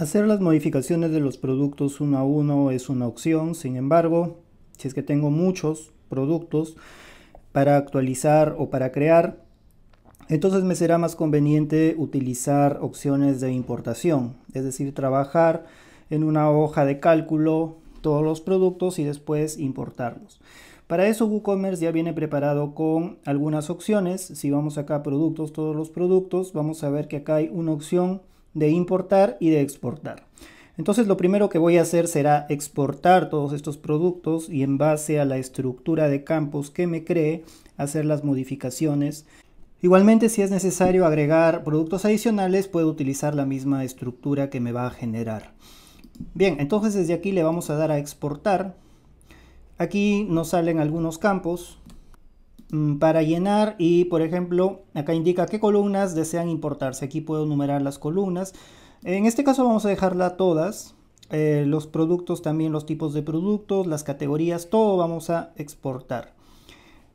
Hacer las modificaciones de los productos uno a uno es una opción, sin embargo, si es que tengo muchos productos para actualizar o para crear, entonces me será más conveniente utilizar opciones de importación, es decir, trabajar en una hoja de cálculo todos los productos y después importarlos. Para eso WooCommerce ya viene preparado con algunas opciones. Si vamos acá a productos, todos los productos, vamos a ver que acá hay una opción de importar y de exportar. Entonces lo primero que voy a hacer será exportar todos estos productos y en base a la estructura de campos que me cree hacer las modificaciones. Igualmente si es necesario agregar productos adicionales puedo utilizar la misma estructura que me va a generar. Bien, entonces desde aquí le vamos a dar a exportar. Aquí nos salen algunos campos Mm, para llenar y por ejemplo acá indica qué columnas desean importarse aquí puedo numerar las columnas en este caso vamos a dejarla todas eh, los productos también los tipos de productos las categorías todo vamos a exportar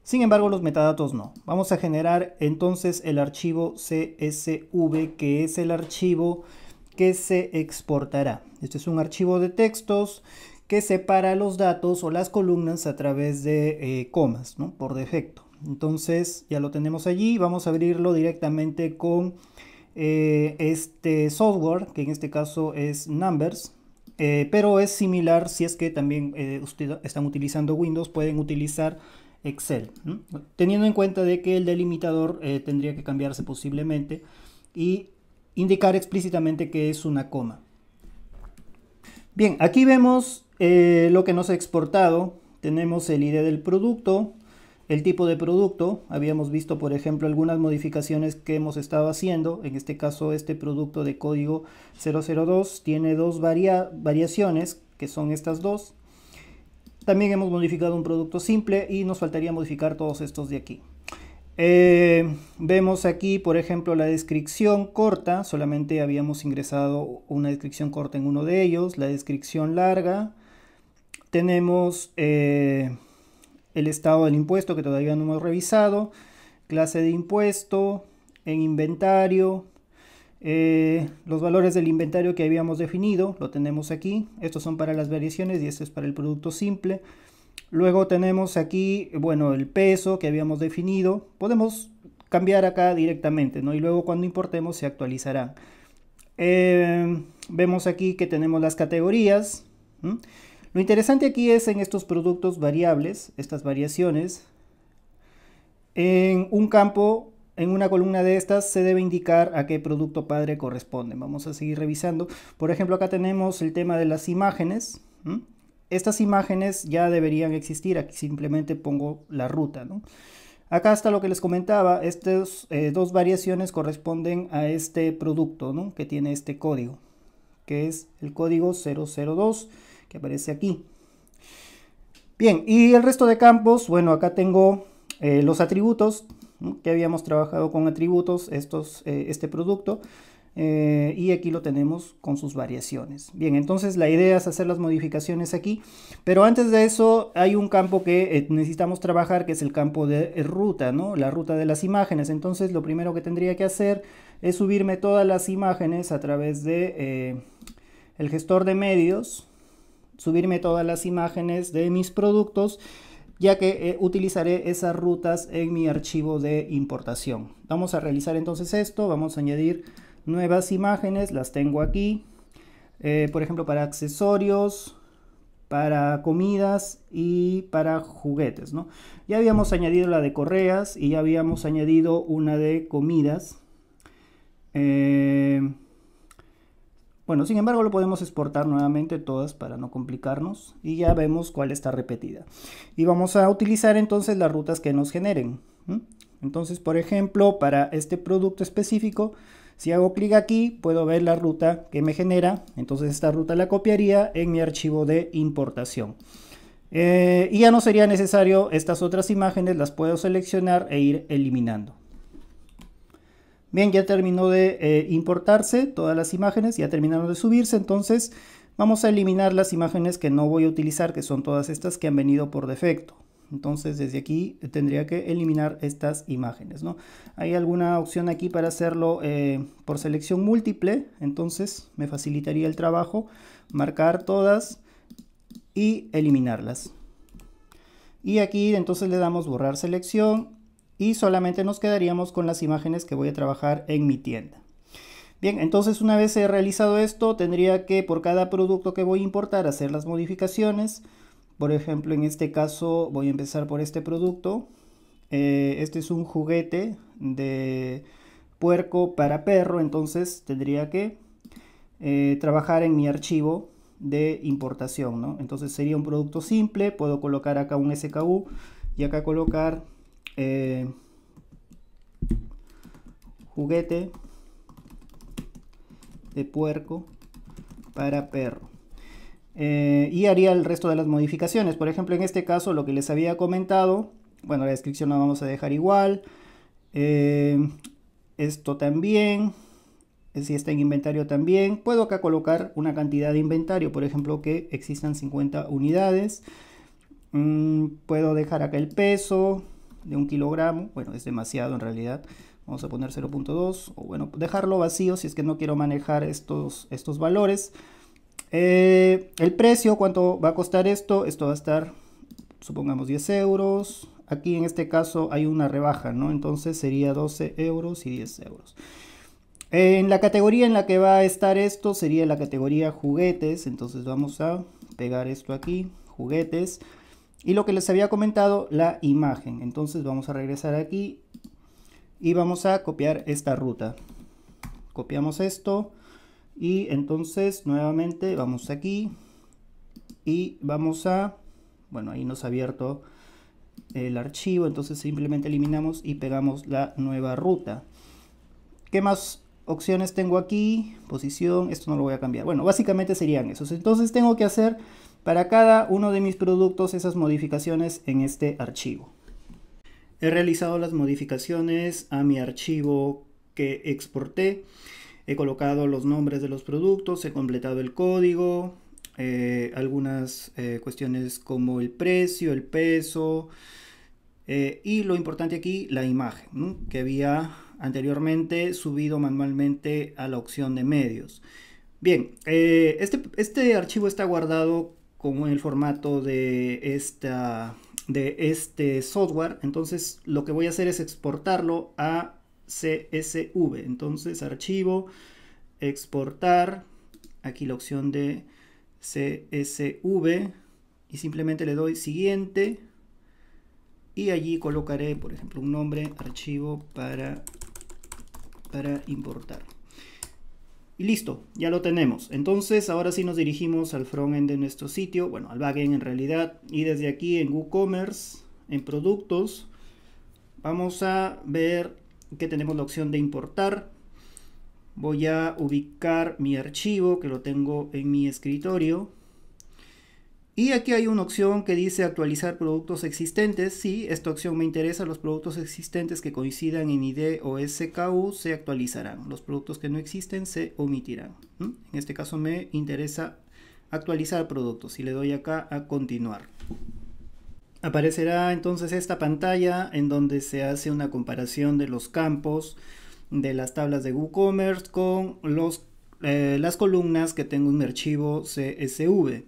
sin embargo los metadatos no vamos a generar entonces el archivo csv que es el archivo que se exportará este es un archivo de textos que separa los datos o las columnas a través de eh, comas, ¿no? Por defecto. Entonces ya lo tenemos allí. Vamos a abrirlo directamente con eh, este software, que en este caso es Numbers. Eh, pero es similar si es que también eh, ustedes están utilizando Windows, pueden utilizar Excel. Teniendo en cuenta de que el delimitador tendría que cambiarse posiblemente y indicar explícitamente que es una coma. Bien, aquí vemos lo que nos ha exportado. Tenemos el ID del producto, el tipo de producto. Habíamos visto, por ejemplo, algunas modificaciones que hemos estado haciendo. En este caso, este producto de código 002 tiene dos variaciones, que son estas dos. También hemos modificado un producto simple y nos faltaría modificar todos estos de aquí. Eh, vemos aquí, por ejemplo, la descripción corta. Solamente habíamos ingresado una descripción corta en uno de ellos. La descripción larga. Tenemos... Eh, el estado del impuesto que todavía no hemos revisado, clase de impuesto, en inventario, eh, los valores del inventario que habíamos definido, lo tenemos aquí, estos son para las variaciones y este es para el producto simple. Luego tenemos aquí, bueno, el peso que habíamos definido, podemos cambiar acá directamente, ¿no? Y luego cuando importemos se actualizará. Eh, vemos aquí que tenemos las categorías. Lo interesante aquí es en estos productos variables, estas variaciones, en un campo, en una columna de estas, se debe indicar a qué producto padre corresponde. Vamos a seguir revisando. Por ejemplo, acá tenemos el tema de las imágenes. Estas imágenes ya deberían existir, aquí simplemente pongo la ruta. Acá está lo que les comentaba, estas eh, dos variaciones corresponden a este producto que tiene este código, que es el código 002 que aparece aquí. Bien, y el resto de campos, bueno, acá tengo eh, los atributos, que habíamos trabajado con atributos estos, eh, este producto, eh, y aquí lo tenemos con sus variaciones. Bien, entonces la idea es hacer las modificaciones aquí, pero antes de eso hay un campo que necesitamos trabajar, que es el campo de ruta, ¿no? la ruta de las imágenes. Entonces lo primero que tendría que hacer es subirme todas las imágenes a través de el gestor de medios, subirme todas las imágenes de mis productos ya que eh, utilizaré esas rutas en mi archivo de importación. Vamos a realizar entonces esto, vamos a añadir nuevas imágenes, las tengo aquí, eh, por ejemplo para accesorios, para comidas y para juguetes. ¿no? Ya habíamos añadido la de correas y ya habíamos añadido una de comidas. Eh, bueno, sin embargo lo podemos exportar nuevamente todas para no complicarnos y ya vemos cuál está repetida. Y vamos a utilizar entonces las rutas que nos generen. Entonces, por ejemplo, para este producto específico, si hago clic aquí, puedo ver la ruta que me genera. Entonces esta ruta la copiaría en mi archivo de importación. Eh, y ya no sería necesario estas otras imágenes, las puedo seleccionar e ir eliminando. Bien, ya terminó de eh, importarse todas las imágenes, ya terminaron de subirse, entonces vamos a eliminar las imágenes que no voy a utilizar, que son todas estas que han venido por defecto. Entonces desde aquí eh, tendría que eliminar estas imágenes. ¿no? Hay alguna opción aquí para hacerlo eh, por selección múltiple, entonces me facilitaría el trabajo marcar todas y eliminarlas. Y aquí entonces le damos borrar selección y solamente nos quedaríamos con las imágenes que voy a trabajar en mi tienda. Bien, entonces una vez he realizado esto, tendría que por cada producto que voy a importar hacer las modificaciones. Por ejemplo, en este caso voy a empezar por este producto. Eh, este es un juguete de puerco para perro, entonces tendría que eh, trabajar en mi archivo de importación. ¿no? Entonces sería un producto simple, puedo colocar acá un SKU y acá colocar eh, juguete de puerco para perro. Eh, y haría el resto de las modificaciones. Por ejemplo, en este caso, lo que les había comentado, bueno, la descripción la vamos a dejar igual. Eh, esto también, si está en inventario también. Puedo acá colocar una cantidad de inventario, por ejemplo, que existan 50 unidades. Mm, puedo dejar acá el peso, de un kilogramo, bueno, es demasiado en realidad, vamos a poner 0.2, o bueno, dejarlo vacío si es que no quiero manejar estos, estos valores. Eh, el precio, ¿cuánto va a costar esto? Esto va a estar, supongamos, 10 euros. Aquí en este caso hay una rebaja, ¿no? Entonces sería 12 euros y 10 euros. En la categoría en la que va a estar esto sería la categoría juguetes. Entonces vamos a pegar esto aquí, juguetes y lo que les había comentado, la imagen. Entonces vamos a regresar aquí y vamos a copiar esta ruta. Copiamos esto y entonces nuevamente vamos aquí y vamos a, bueno, ahí nos ha abierto el archivo, entonces simplemente eliminamos y pegamos la nueva ruta. ¿Qué más opciones tengo aquí? Posición, esto no lo voy a cambiar. Bueno, básicamente serían esos. Entonces tengo que hacer para cada uno de mis productos esas modificaciones en este archivo. He realizado las modificaciones a mi archivo que exporté. He colocado los nombres de los productos, he completado el código, eh, algunas eh, cuestiones como el precio, el peso eh, y lo importante aquí, la imagen que había anteriormente subido manualmente a la opción de medios. Bien, este, este archivo está guardado como el formato de, esta, de este software. Entonces lo que voy a hacer es exportarlo a CSV. Entonces archivo, exportar, aquí la opción de CSV y simplemente le doy siguiente y allí colocaré por ejemplo un nombre archivo para para importar y listo, ya lo tenemos. Entonces ahora sí nos dirigimos al frontend de nuestro sitio, bueno, al backend en realidad. Y desde aquí en WooCommerce, en productos, vamos a ver que tenemos la opción de importar. Voy a ubicar mi archivo que lo tengo en mi escritorio. Y aquí hay una opción que dice actualizar productos existentes. Sí, esta opción me interesa. Los productos existentes que coincidan en ID o SKU se actualizarán. Los productos que no existen se omitirán. En este caso me interesa actualizar productos y le doy acá a continuar. Aparecerá entonces esta pantalla en donde se hace una comparación de los campos de las tablas de WooCommerce con los, eh, las columnas que tengo en mi archivo CSV.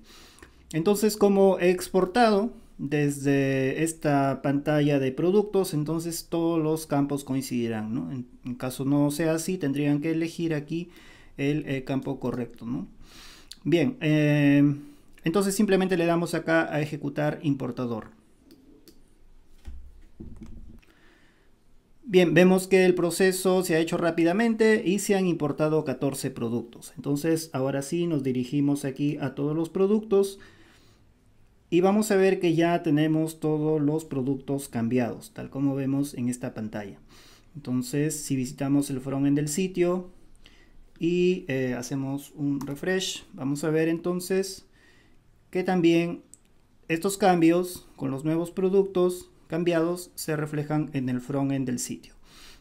Entonces, como he exportado desde esta pantalla de productos, entonces todos los campos coincidirán, ¿no? En, caso no sea así, tendrían que elegir aquí el, eh, campo correcto, ¿no? Bien, eh, entonces simplemente le damos acá a ejecutar importador. Bien, vemos que el proceso se ha hecho rápidamente y se han importado 14 productos. Entonces, ahora sí nos dirigimos aquí a todos los productos y vamos a ver que ya tenemos todos los productos cambiados, tal como vemos en esta pantalla. Entonces, si visitamos el frontend del sitio y eh, hacemos un refresh, vamos a ver entonces que también estos cambios con los nuevos productos cambiados se reflejan en el frontend del sitio.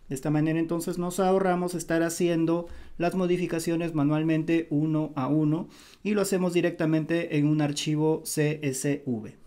De esta manera entonces nos ahorramos estar haciendo las modificaciones manualmente uno a uno y lo hacemos directamente en un archivo CSV.